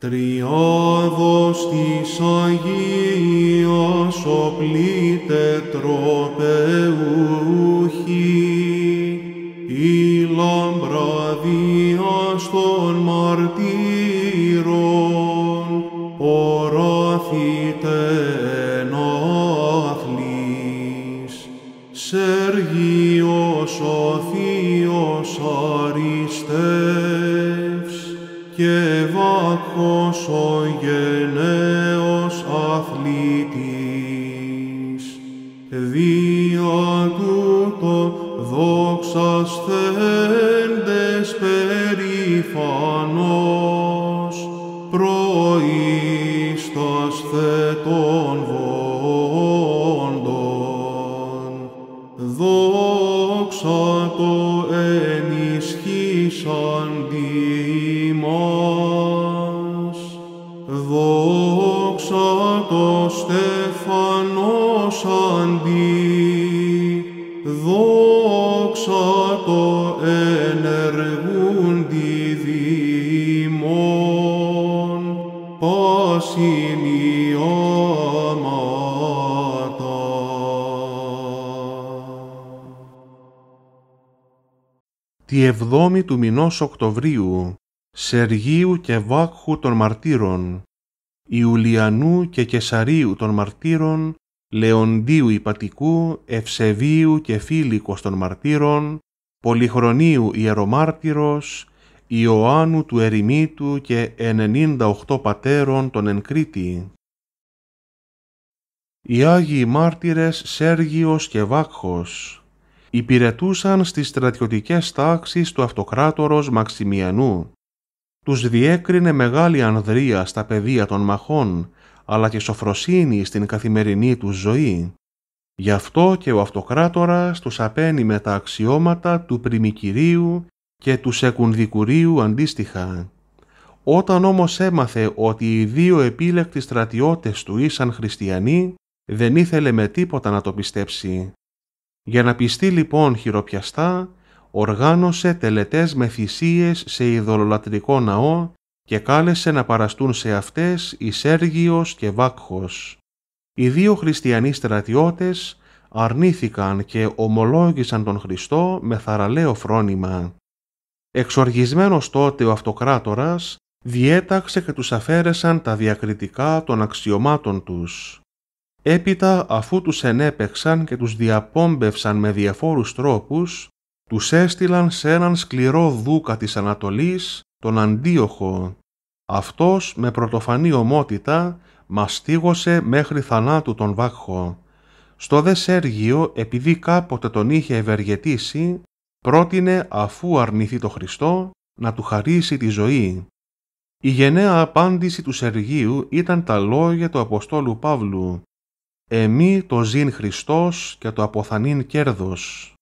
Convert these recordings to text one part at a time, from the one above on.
Τριάδος της Αγίας οπλήτε τροπεούχη, η λαμπραδία των μαρτύρων, εν άθλης. Σεργίος ο Θείος Αριστέ, και βάχος ο γενναίος αθλητής. Δια τούτο δόξασθέντες περηφανός, προείστας το ενεργούν διδήμων Τη εβδόμη του μηνός Οκτωβρίου, Σεργίου και Βάκχου των Μαρτύρων, Ιουλιανού και Κεσαρίου των Μαρτύρων, Λεοντίου Ιπατικού, Ευσεβίου και Φίλικος των Μαρτύρων, Πολυχρονίου ιερομάρτυρος, Ιωάννου του Ερημίτου και 98 πατέρων των Ενκρήτη. Οι Άγιοι Μάρτυρες Σέργιος και Βάκχος υπηρετούσαν στις στρατιωτικές τάξεις του αυτοκράτορος Μαξιμιανού. Τους διέκρινε μεγάλη ανδρεία στα πεδία των μαχών, αλλά και σοφροσύνη στην καθημερινή τους ζωή. Γι' αυτό και ο αυτοκράτορας τους απένει με τα αξιώματα του πριμικυρίου και του σεκουνδικουρίου αντίστοιχα. Όταν όμως έμαθε ότι οι δύο επίλεκτοι στρατιώτες του ήσαν χριστιανοί, δεν ήθελε με τίποτα να το πιστέψει. Για να πιστεί λοιπόν χειροπιαστά, οργάνωσε τελετές με θυσίες σε ειδωλολατρικό ναό και κάλεσε να παραστούν σε αυτές Ισέργιος και Βάκχος οι δύο χριστιανοί στρατιώτες αρνήθηκαν και ομολόγησαν τον Χριστό με θαραλέο φρόνημα. Εξοργισμένος τότε ο αυτοκράτορας διέταξε και τους αφαίρεσαν τα διακριτικά των αξιωμάτων τους. Έπειτα αφού τους ενέπεξαν και τους διαπόμπευσαν με διαφόρους τρόπους, τους έστειλαν σε έναν σκληρό δούκα της Ανατολής, τον Αντίοχο. Αυτός με πρωτοφανή ομότητα μαστίγωσε μέχρι θανάτου τον Βάκχο. Στο δε Σέργιο, επειδή κάποτε τον είχε ευεργετήσει, πρότεινε αφού αρνηθεί το Χριστό να του χαρίσει τη ζωή. Η γενναία απάντηση του Σεργίου ήταν τα λόγια του Αποστόλου Παύλου «Εμεί το ζήν Χριστός και το αποθανήν κέρδος».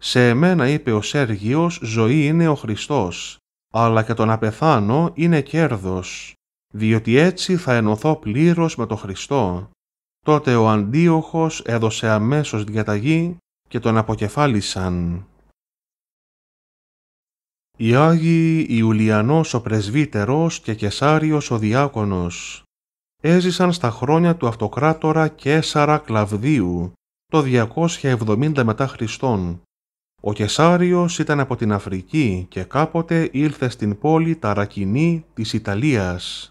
Σε εμένα είπε ο Σέργιος ζωή είναι ο Χριστός, αλλά και το να πεθάνω είναι κέρδος διότι έτσι θα ενωθώ πλήρως με τον Χριστό. Τότε ο Αντίοχος έδωσε αμέσως διαταγή και τον αποκεφάλισαν. Οι Άγιοι Ιουλιανός ο Πρεσβύτερος και Κεσάριος ο Διάκονος έζησαν στα χρόνια του Αυτοκράτορα Κέσαρα Κλαβδίου το 270 μετά Χριστόν. Ο Κεσάριος ήταν από την Αφρική και κάποτε ήλθε στην πόλη Ταρακινή της Ιταλίας.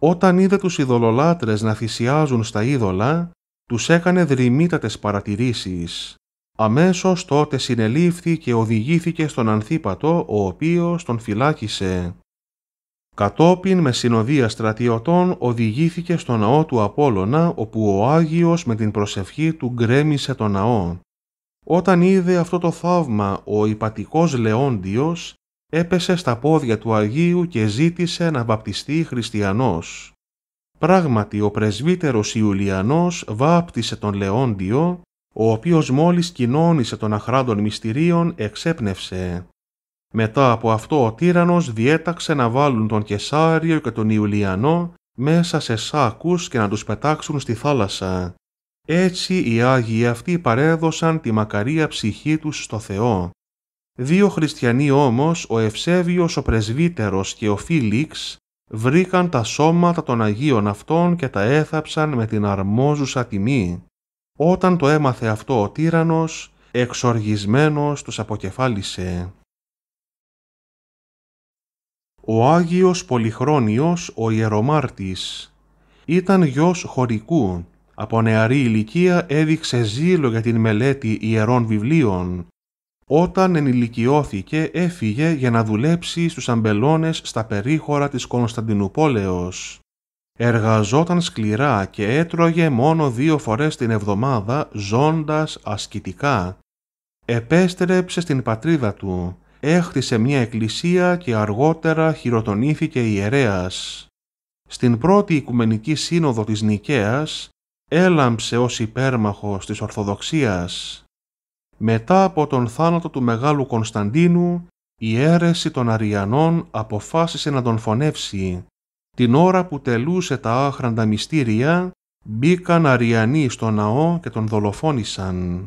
Όταν είδε τους ειδωλολάτρες να θυσιάζουν στα είδωλα, τους έκανε δρυμύτατες παρατηρήσεις. Αμέσως τότε συνελήφθη και οδηγήθηκε στον Ανθίπατο, ο οποίος τον φυλάκισε. Κατόπιν με συνοδεία στρατιωτών οδηγήθηκε στο ναό του Απόλλωνα, όπου ο Άγιος με την προσευχή του γκρέμισε το ναό. Όταν είδε αυτό το θαύμα ο υπατικός Λεόντιος, έπεσε στα πόδια του Αγίου και ζήτησε να βαπτιστεί χριστιανός. Πράγματι ο πρεσβύτερος Ιουλιανός βάπτισε τον Λεόντιο, ο οποίος μόλις κοινώνησε των αχράντων μυστηρίων εξέπνευσε. Μετά από αυτό ο τύρανος διέταξε να βάλουν τον Κεσάριο και τον Ιουλιανό μέσα σε σάκους και να τους πετάξουν στη θάλασσα. Έτσι οι Άγιοι αυτοί παρέδωσαν τη μακαρία ψυχή τους στο Θεό. Δύο χριστιανοί όμως, ο Ευσέβιος ο πρεσβύτερος και ο Φίλιξ, βρήκαν τα σώματα των Αγίων αυτών και τα έθαψαν με την αρμόζουσα τιμή. Όταν το έμαθε αυτό ο τύρανος, εξοργισμένος τους αποκεφάλισε. Ο Άγιος Πολυχρόνιος, ο Ιερομάρτης, ήταν γιος χωρικού. Από νεαρή ηλικία έδειξε ζήλο για την μελέτη ιερών βιβλίων όταν ενηλικιώθηκε έφυγε για να δουλέψει στους αμπελώνες στα περίχωρα της Κωνσταντινούπολεως. Εργαζόταν σκληρά και έτρωγε μόνο δύο φορές την εβδομάδα ζώντας ασκητικά. Επέστρεψε στην πατρίδα του, έχτισε μια εκκλησία και αργότερα χειροτονήθηκε ιερέας. Στην πρώτη Οικουμενική Σύνοδο της Νικαίας έλαμψε ως υπέρμαχος της Ορθοδοξίας. Μετά από τον θάνατο του Μεγάλου Κωνσταντίνου, η αίρεση των Αριανών αποφάσισε να τον φωνεύσει. Την ώρα που τελούσε τα άχραντα μυστήρια, μπήκαν Αριανοί στο ναό και τον δολοφόνησαν.